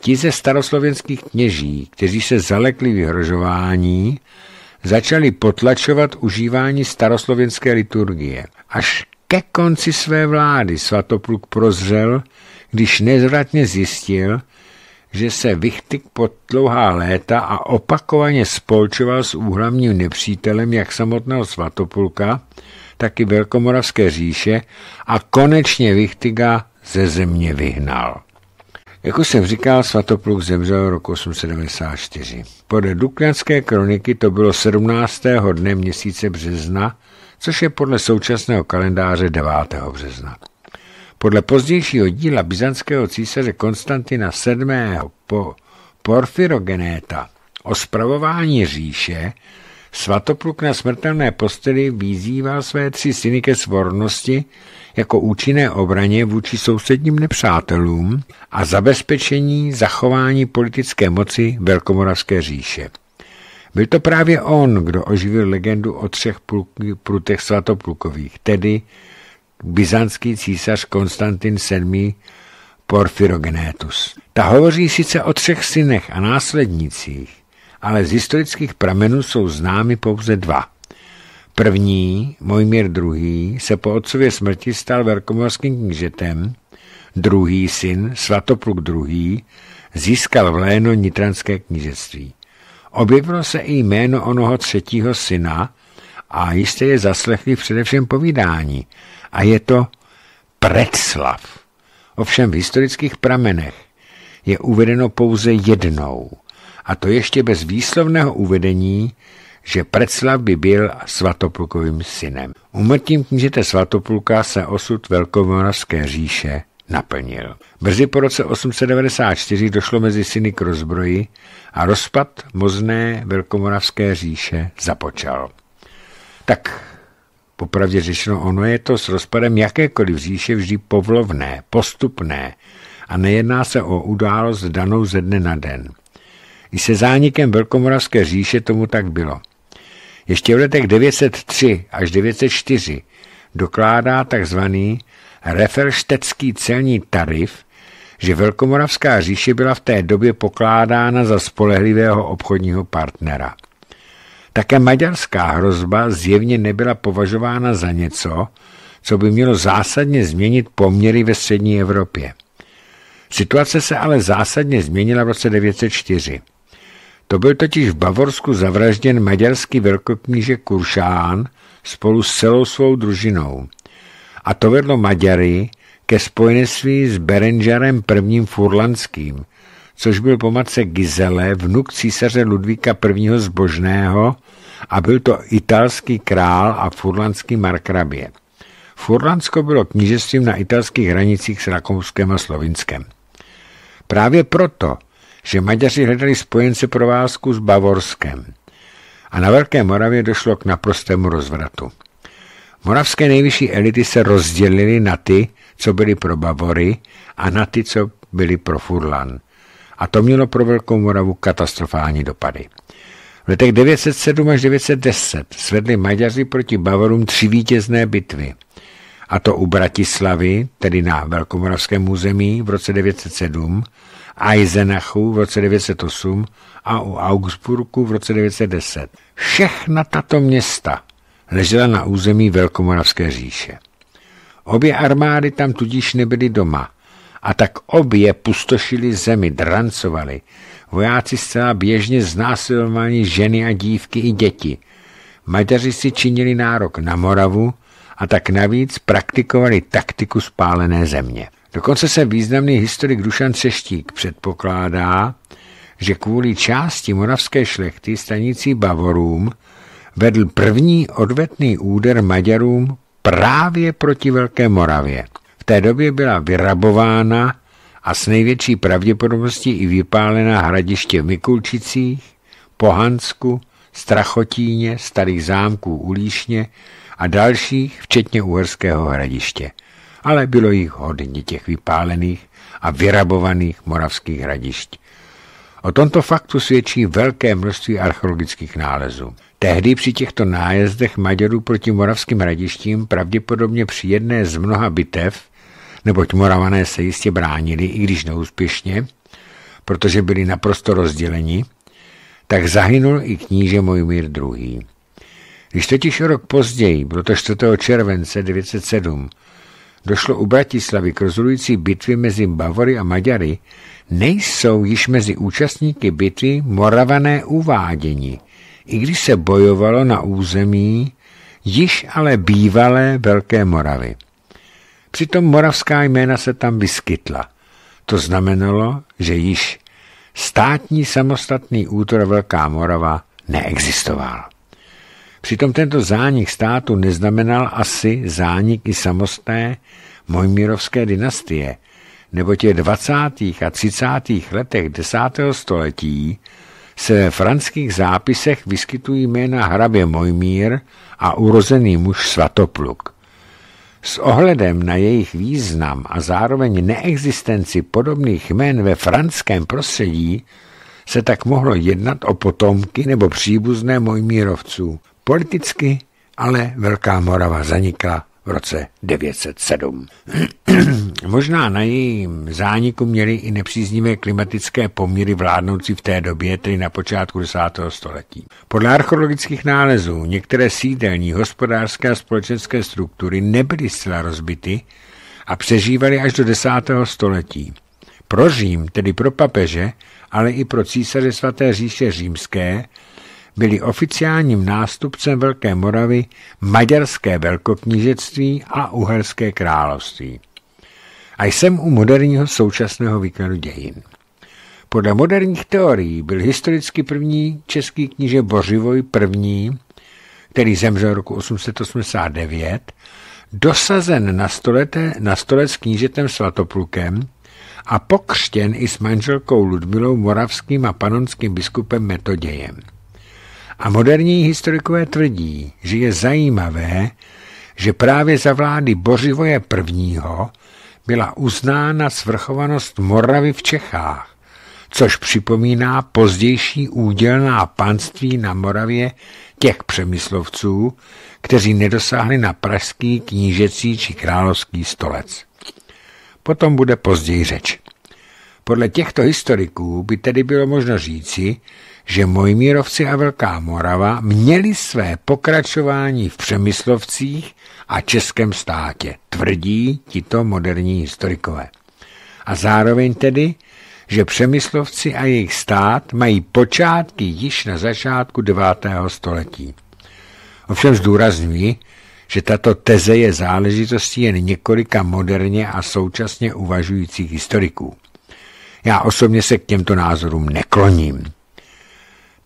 Ti ze staroslovenských kněží, kteří se zalekli vyhrožování, začali potlačovat užívání staroslovenské liturgie. Až ke konci své vlády svatopluk prozřel, když nezvratně zjistil, že se Vichtik pod dlouhá léta a opakovaně spolčoval s úhlavním nepřítelem jak samotného svatopulka, tak i Velkomoravské říše a konečně Vichtiga ze země vyhnal. Jak už jsem říkal, Svatopluk zemřel roku 894. Podle Duklanské kroniky to bylo 17. dne měsíce března, což je podle současného kalendáře 9. března. Podle pozdějšího díla byzantského císaře Konstantina VII. po Porfirogenéta o spravování říše Svatopluk na smrtelné posteli vyzývá své tři syny ke svornosti jako účinné obraně vůči sousedním nepřátelům a zabezpečení zachování politické moci Velkomoravské říše. Byl to právě on, kdo oživil legendu o třech prutech svatoplukových, tedy byzantský císař Konstantin VII. Porfirogenetus. Ta hovoří sice o třech synech a následnicích, ale z historických pramenů jsou známy pouze dva. První, Mojmír II., se po otcově smrti stal velkomorským knížetem, druhý syn, Svatopluk II., získal v Léno nitranské knížectví. Objevilo se i jméno onoho třetího syna a jistě je zaslechli především povídání. A je to Predslav. Ovšem v historických pramenech je uvedeno pouze jednou – a to ještě bez výslovného uvedení, že Preclav by byl svatoplukovým synem. Umrtím knížete svatopulka se osud Velkomoravské říše naplnil. Brzy po roce 894 došlo mezi syny k rozbroji a rozpad mozné Velkomoravské říše započal. Tak Popravdě řečeno, ono je to s rozpadem jakékoliv říše vždy povlovné, postupné a nejedná se o událost danou ze dne na den. I se zánikem Velkomoravské říše tomu tak bylo. Ještě v letech 903 až 904 dokládá tzv. referštecký celní tarif, že Velkomoravská říše byla v té době pokládána za spolehlivého obchodního partnera. Také maďarská hrozba zjevně nebyla považována za něco, co by mělo zásadně změnit poměry ve střední Evropě. Situace se ale zásadně změnila v roce 904. To byl totiž v Bavorsku zavražděn maďarský velkokníže Kuršán spolu s celou svou družinou. A to vedlo Maďary ke spojenství s Berenžarem I. Furlanským, což byl po matce Gizele vnuk císaře Ludvíka I. Zbožného a byl to italský král a furlanský markrabě. Furlansko bylo knížectvím na italských hranicích s Rakouskem a Slovinskem. Právě proto že Maďaři hledali spojence pro válku s Bavorskem a na Velké Moravě došlo k naprostému rozvratu. Moravské nejvyšší elity se rozdělily na ty, co byly pro Bavory a na ty, co byly pro Furlan. A to mělo pro Velkou Moravu katastrofální dopady. V letech 907 až 910 svedli Maďaři proti Bavorům tři vítězné bitvy. A to u Bratislavy, tedy na Velkomoravském území v roce 907, Eisenachu v roce 908 a u Augsburgu v roce 910. Všechna tato města ležela na území Velkomoravské říše. Obě armády tam tudíž nebyly doma a tak obě pustošili zemi, drancovali. Vojáci zcela běžně znásilovali ženy a dívky i děti. Maďaři si činili nárok na Moravu a tak navíc praktikovali taktiku spálené země. Dokonce se významný historik Dušan Ceštík předpokládá, že kvůli části moravské šlechty stanící Bavorům vedl první odvetný úder Maďarům právě proti Velké Moravě. V té době byla vyrabována a s největší pravděpodobností i vypálená hradiště v Mikulčicích, Pohansku, Strachotíně, Starých zámků u Líšně a dalších, včetně Uherského hradiště – ale bylo jich hodně těch vypálených a vyrabovaných moravských hradišť. O tomto faktu svědčí velké množství archeologických nálezů. Tehdy při těchto nájezdech Maďarů proti moravským hradištím pravděpodobně při jedné z mnoha bitev, neboť moravané se jistě bránili, i když neúspěšně, protože byli naprosto rozděleni, tak zahynul i kníže Mojmír II. Když totiž rok později, bylo to 4. července 1907, došlo u Bratislavy k rozhodující bitvy mezi Bavory a Maďary, nejsou již mezi účastníky bitvy moravané uváděni, i když se bojovalo na území již ale bývalé Velké Moravy. Přitom moravská jména se tam vyskytla. To znamenalo, že již státní samostatný útor Velká Morava neexistoval. Přitom tento zánik státu neznamenal asi zánik i samostné Mojmírovské dynastie, nebo těch 20. a 30. letech 10. století se ve franských zápisech vyskytují jména hrabě Mojmír a urozený muž Svatopluk. S ohledem na jejich význam a zároveň neexistenci podobných jmen ve franském prostředí se tak mohlo jednat o potomky nebo příbuzné Mojmírovců. Politicky ale Velká Morava zanikla v roce 907. [CLEARS THROAT] Možná na jejím zániku měly i nepříznivé klimatické poměry vládnoucí v té době, tedy na počátku 10. století. Podle archeologických nálezů některé sídelní, hospodářské a společenské struktury nebyly zcela rozbity a přežívaly až do 10. století. Pro Řím, tedy pro papeže, ale i pro císaře svaté říše římské, byli oficiálním nástupcem Velké Moravy maďarské velkoknížectví a uherské království. A jsem u moderního současného výkladu dějin. Podle moderních teorií byl historicky první český kníže Bořivoj první, který zemřel roku 889, dosazen na, stolet, na s knížetem Svatoplukem a pokřtěn i s manželkou Ludmilou Moravským a panonským biskupem Metodějem. A moderní historikové tvrdí, že je zajímavé, že právě za vlády Bořivoje I. byla uznána svrchovanost Moravy v Čechách, což připomíná pozdější údělná panství na Moravě těch přemyslovců, kteří nedosáhli na pražský, knížecí či královský stolec. Potom bude později řeč. Podle těchto historiků by tedy bylo možno říci, že Mojmírovci a Velká Morava měli své pokračování v Přemyslovcích a českém státě, tvrdí tito moderní historikové. A zároveň tedy, že Přemyslovci a jejich stát mají počátky již na začátku 9. století. Ovšem zdůrazňuji, že tato teze je záležitostí jen několika moderně a současně uvažujících historiků. Já osobně se k těmto názorům nekloním.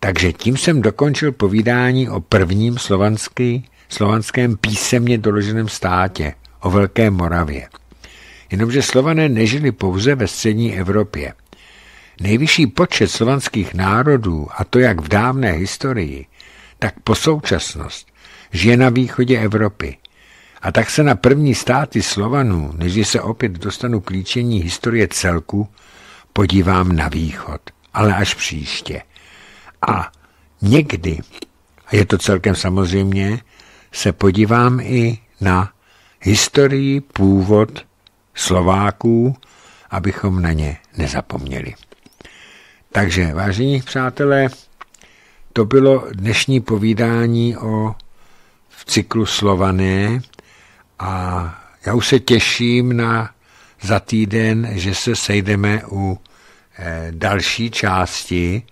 Takže tím jsem dokončil povídání o prvním slovanský, slovanském písemně doloženém státě, o Velké Moravě. Jenomže slované nežili pouze ve střední Evropě. Nejvyšší počet slovanských národů, a to jak v dávné historii, tak po současnost, žije na východě Evropy. A tak se na první státy Slovanů, než se opět dostanu k líčení historie celku, podívám na východ, ale až příště. A někdy, a je to celkem samozřejmě, se podívám i na historii původ Slováků, abychom na ně nezapomněli. Takže, vážení přátelé, to bylo dnešní povídání o v cyklu Slované a já už se těším na za týden, že se sejdeme u eh, další části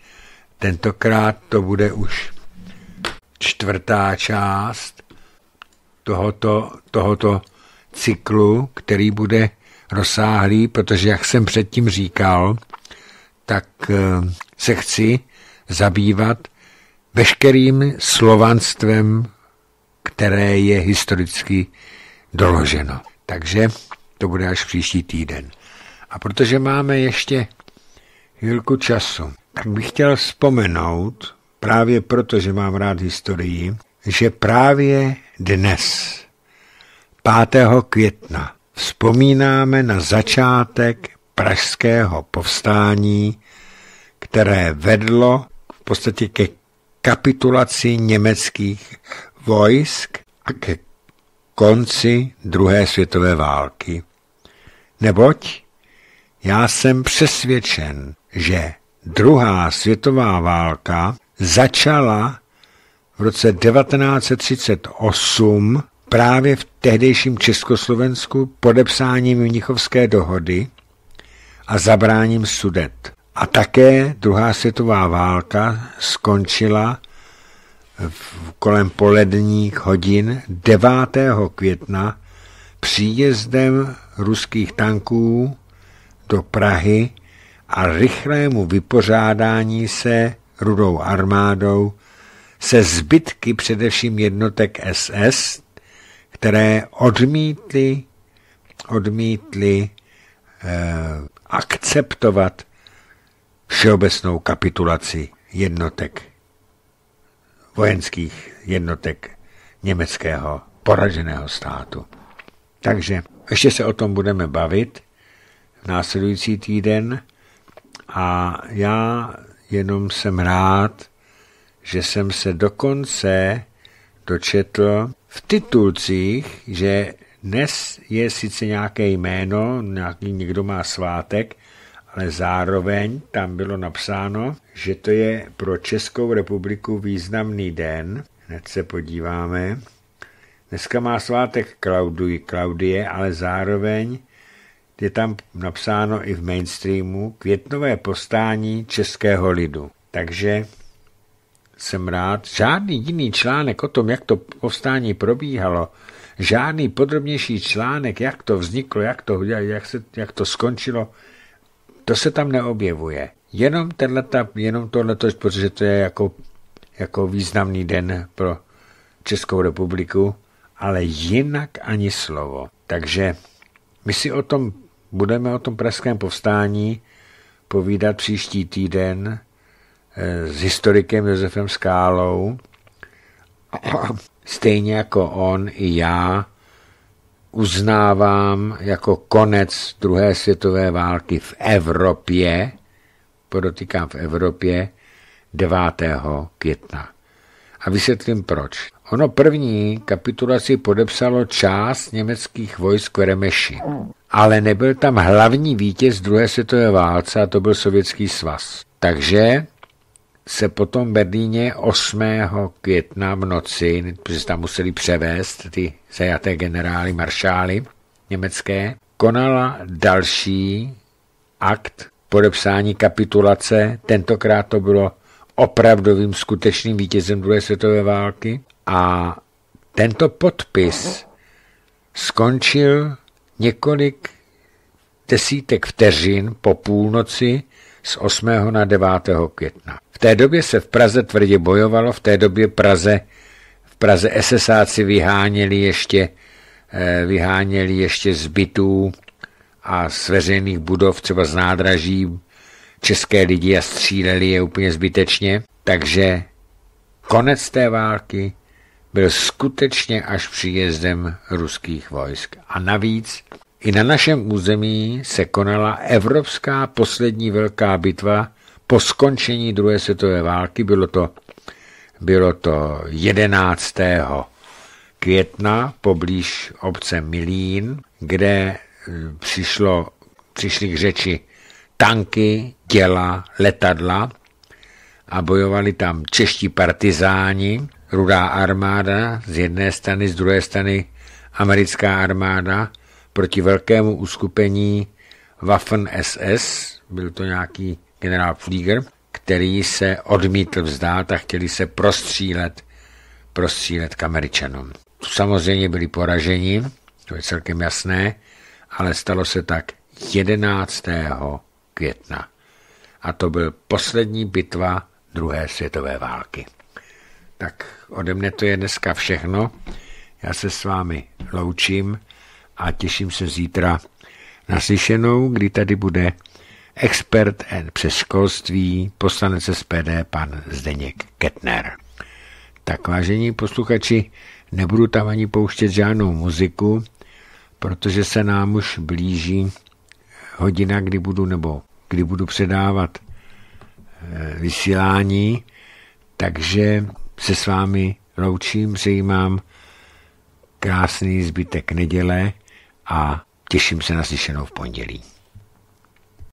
Tentokrát to bude už čtvrtá část tohoto, tohoto cyklu, který bude rozsáhlý, protože, jak jsem předtím říkal, tak eh, se chci zabývat veškerým slovanstvem, které je historicky doloženo. Takže to bude až příští týden. A protože máme ještě chvilku času, bych chtěl vzpomenout, právě proto, že mám rád historii, že právě dnes, 5. května, vzpomínáme na začátek pražského povstání, které vedlo v podstatě ke kapitulaci německých vojsk a ke konci druhé světové války. Neboť já jsem přesvědčen, že Druhá světová válka začala v roce 1938 právě v tehdejším Československu podepsáním Mnichovské dohody a zabráním sudet. A také druhá světová válka skončila v kolem poledních hodin 9. května příjezdem ruských tanků do Prahy a rychlému vypořádání se rudou armádou se zbytky především jednotek SS, které odmítly, odmítly eh, akceptovat všeobecnou kapitulaci jednotek, vojenských jednotek německého poraženého státu. Takže ještě se o tom budeme bavit následující týden. A já jenom jsem rád, že jsem se dokonce dočetl v titulcích, že dnes je sice nějaké jméno, nějaký někdo má svátek, ale zároveň tam bylo napsáno, že to je pro Českou republiku významný den. Hned se podíváme. Dneska má svátek Klauduji, Klaudie, ale zároveň je tam napsáno i v mainstreamu, květnové postání českého lidu. Takže jsem rád, žádný jiný článek o tom, jak to povstání probíhalo, žádný podrobnější článek, jak to vzniklo, jak to, jak se, jak to skončilo, to se tam neobjevuje. Jenom, tenhleta, jenom tohleto, protože to je jako, jako významný den pro Českou republiku, ale jinak ani slovo. Takže my si o tom Budeme o tom pražském povstání povídat příští týden eh, s historikem Josefem Skálou. [CLEARS THROAT] Stejně jako on i já uznávám jako konec druhé světové války v Evropě, podotýkám v Evropě, 9. května. A vysvětlím proč. Ono první kapitulaci podepsalo část německých vojsk v Remeši. Ale nebyl tam hlavní vítěz druhé světové válce a to byl Sovětský svaz. Takže se potom v Berlíně 8. května v noci, protože tam museli převést ty zajaté generály, maršály německé, konala další akt podepsání kapitulace. Tentokrát to bylo opravdovým skutečným vítězem druhé světové války a tento podpis skončil několik desítek vteřin po půlnoci z 8. na 9. května. V té době se v Praze tvrdě bojovalo, v té době Praze, v Praze SSáci vyháněli ještě, eh, vyháněli ještě z bytů a z veřejných budov, třeba z nádraží, české lidi a stříleli je úplně zbytečně. Takže konec té války byl skutečně až příjezdem ruských vojsk. A navíc i na našem území se konala evropská poslední velká bitva po skončení druhé světové války. Bylo to, bylo to 11. května poblíž obce Milín, kde eh, přišlo, přišly k řeči tanky, těla, letadla a bojovali tam čeští partizáni rudá armáda z jedné strany, z druhé strany americká armáda proti velkému uskupení Waffen SS, byl to nějaký generál Flieger, který se odmítl vzdát a chtěli se prostřílet, prostřílet k Američanům. Samozřejmě byli poraženi, to je celkem jasné, ale stalo se tak 11. května. A to byl poslední bitva druhé světové války. Tak ode mne to je dneska všechno. Já se s vámi loučím a těším se zítra naslyšenou, kdy tady bude expert přes školství, poslanec SPD, pan Zdeněk Ketner. Tak vážení posluchači, nebudu tam ani pouštět žádnou muziku, protože se nám už blíží hodina, kdy budu nebo kdy budu předávat eh, vysílání, takže se s vámi loučím, přeji vám krásný zbytek neděle a těším se na slyšenou v pondělí.